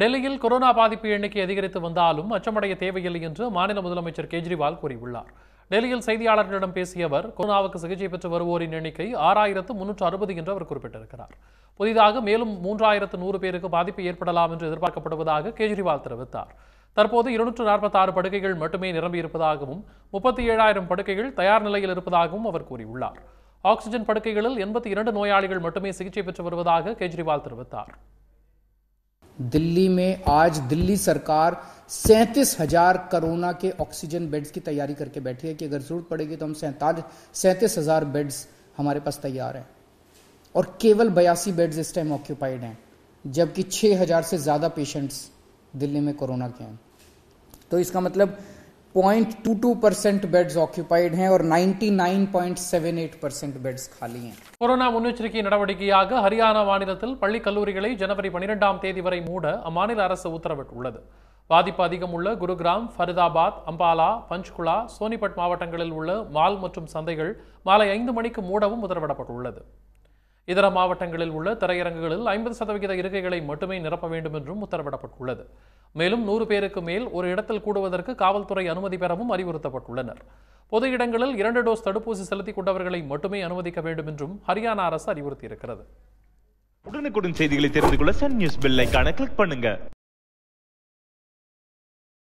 டெல்லியில் கொரோனா பாதிப்பு எண்ணிக்கை அதிகரித்து வந்தாலும் அச்சமடைய தேவையில்லை என்று மாநில முதலமைச்சர் கெஜ்ரிவால் கூறியுள்ளார் டெல்லியில் செய்தியாளர்களிடம் பேசிய அவர் கொரோனாவுக்கு சிகிச்சை பெற்று வருவோரின் எண்ணிக்கை ஆறாயிரத்து முன்னூற்று அறுபது என்று அவர் குறிப்பிட்டிருக்கிறார் புதிதாக மேலும் மூன்றாயிரத்து நூறு பேருக்கு பாதிப்பு ஏற்படலாம் என்று எதிர்பார்க்கப்படுவதாக கெஜ்ரிவால் தெரிவித்தார் தற்போது இருநூற்று நாற்பத்தாறு படுக்கைகள் மட்டுமே நிரம்பியிருப்பதாகவும் முப்பத்தி ஏழாயிரம் படுக்கைகள் தயார் நிலையில் இருப்பதாகவும் அவர் கூறியுள்ளார் ஆக்சிஜன் படுக்கைகளில் எண்பத்தி இரண்டு நோயாளிகள் மட்டுமே சிகிச்சை பெற்று வருவதாக கெஜ்ரிவால் தெரிவித்தார் दिल्ली में आज दिल्ली सरकार सैंतीस हजार कोरोना के ऑक्सीजन बेड्स की तैयारी करके बैठी है कि अगर जरूरत पड़ेगी तो हम सैंतालीस सैंतीस हजार बेड्स हमारे पास तैयार हैं और केवल बयासी बेड्स इस टाइम ऑक्यूपाइड हैं जबकि हजार से ज़्यादा पेशेंट्स दिल्ली में कोरोना के हैं तो इसका मतलब 0.22 பெட்ஸ் बेड्स ऑक्युपाइड हैं और 99.78 परसेंट बेड्स खाली हैं கொரோனா முன்னெச்சரிக்கை நடவடிக்கையாக ஹரியானா மாநிலத்தில் பள்ளி கல்லூரிகளை ஜனவரி பனிரெண்டாம் தேதி வரை மூட அம்மாநில அரசு உத்தரவிட்டுள்ளது பாதிப்பு அதிகம் உள்ள குருகிராம் ஃபரிதாபாத் அம்பாலா பஞ்ச்குலா சோனிபட் மாவட்டங்களில் உள்ள மால் மற்றும் சந்தைகள் மாலை ஐந்து மணிக்கு மூடவும் உத்தரவிடப்பட்டுள்ளது இதர மாவட்டங்களில் உள்ள திரையரங்குகளில் ஐம்பது சதவிகித இருக்கைகளை மட்டுமே நிரப்ப வேண்டும் என்றும் உத்தரவிடப்பட்டுள்ளது மேலும் நூறு பேருக்கு மேல் ஒரு இடத்தில் கூடுவதற்கு காவல்துறை அனுமதி பெறவும் அறிவுறுத்தப்பட்டுள்ளனர் பொது இடங்களில் இரண்டு டோஸ் தடுப்பூசி செலுத்திக் கொண்டவர்களை மட்டுமே அனுமதிக்க வேண்டும் என்றும் ஹரியானா அரசு அறிவுறுத்தியிருக்கிறது உடனுக்குடன் செய்திகளை தெரிந்து கொள்ள சன் நியூஸ் பெல் கிளிக் பண்ணுங்க